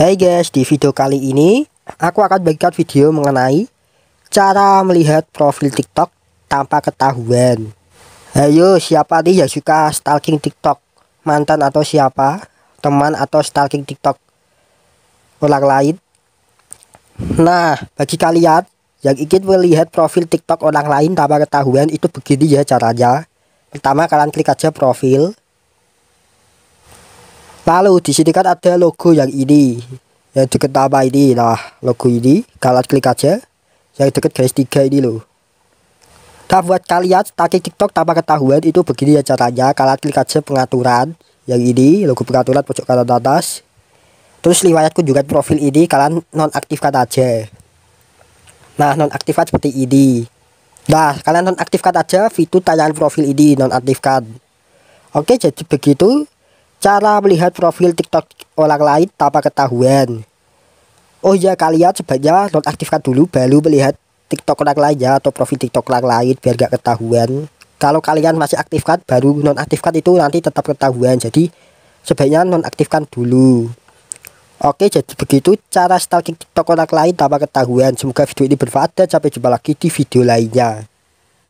Hai guys, di video kali ini aku akan bagikan video mengenai cara melihat profil TikTok tanpa ketahuan. Ayo, siapa nih yang suka stalking TikTok? Mantan atau siapa? Teman atau stalking TikTok orang lain? Nah, bagi kalian yang ingin melihat profil TikTok orang lain tanpa ketahuan itu begini ya caranya. Pertama kalian klik aja profil. Lalu di sini kan ada logo yang ini. Yang dekat nama ini. lah logo ini kalian klik aja. Yang dekat garis tiga ini loh. Nah, buat kalian taki TikTok tanpa ketahuan itu begini ya caranya. Kalian klik aja pengaturan yang ini, logo pengaturan pojok kanan atas. Terus riwayat juga profil ini kalian nonaktifkan aja. Nah, nonaktifkan seperti ini. Nah, kalian nonaktifkan aja fitur tayangan profil ini, nonaktifkan. Oke, jadi begitu. Cara melihat profil TikTok orang lain tanpa ketahuan. Oh ya kalian sebaiknya nonaktifkan dulu baru melihat TikTok orang lain ya atau profil TikTok orang lain biar gak ketahuan. Kalau kalian masih aktifkan baru nonaktifkan itu nanti tetap ketahuan. Jadi sebaiknya nonaktifkan dulu. Oke jadi begitu cara stalking TikTok orang lain tanpa ketahuan. Semoga video ini bermanfaat dan sampai jumpa lagi di video lainnya.